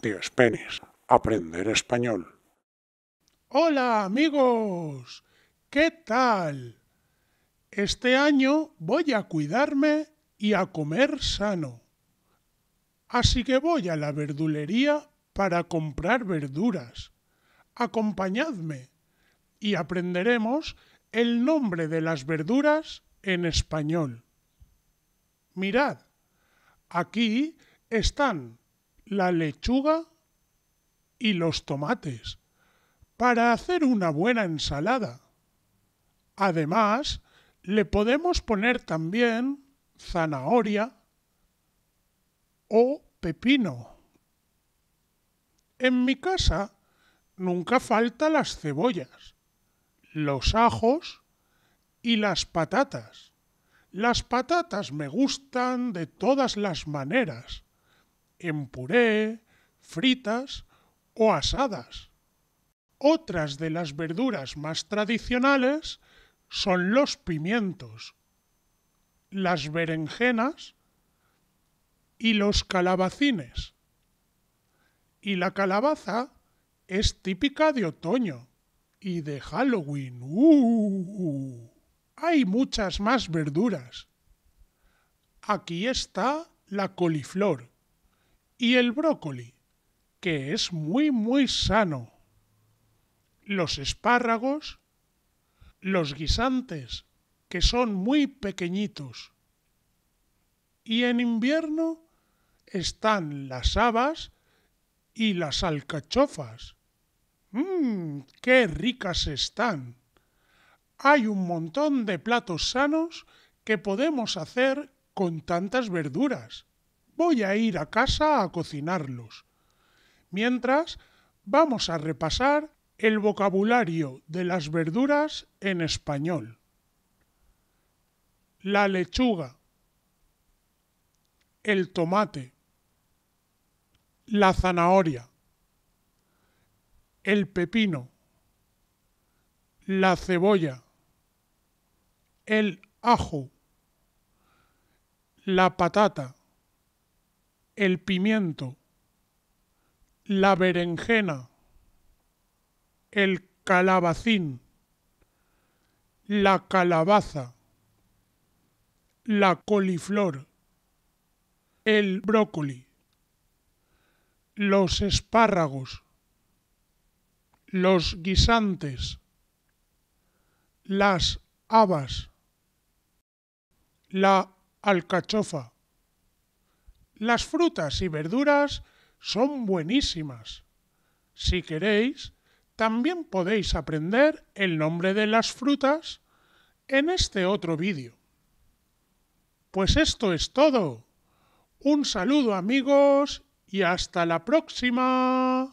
Tío Penis, aprender español. Hola amigos, ¿qué tal? Este año voy a cuidarme y a comer sano. Así que voy a la verdulería para comprar verduras. Acompañadme y aprenderemos el nombre de las verduras en español mirad, aquí están la lechuga y los tomates para hacer una buena ensalada. Además, le podemos poner también zanahoria o pepino. En mi casa nunca faltan las cebollas, los ajos y las patatas. Las patatas me gustan de todas las maneras, en puré, fritas o asadas. Otras de las verduras más tradicionales son los pimientos, las berenjenas y los calabacines. Y la calabaza es típica de otoño y de Halloween. ¡Uh! hay muchas más verduras. Aquí está la coliflor y el brócoli, que es muy muy sano. Los espárragos, los guisantes, que son muy pequeñitos. Y en invierno están las habas y las alcachofas. ¡Mmm! ¡Qué ricas están! hay un montón de platos sanos que podemos hacer con tantas verduras. Voy a ir a casa a cocinarlos. Mientras, vamos a repasar el vocabulario de las verduras en español. La lechuga, el tomate, la zanahoria, el pepino, la cebolla, el ajo, la patata, el pimiento, la berenjena, el calabacín, la calabaza, la coliflor, el brócoli, los espárragos, los guisantes, las habas, la alcachofa. Las frutas y verduras son buenísimas. Si queréis, también podéis aprender el nombre de las frutas en este otro vídeo. Pues esto es todo. Un saludo amigos y hasta la próxima.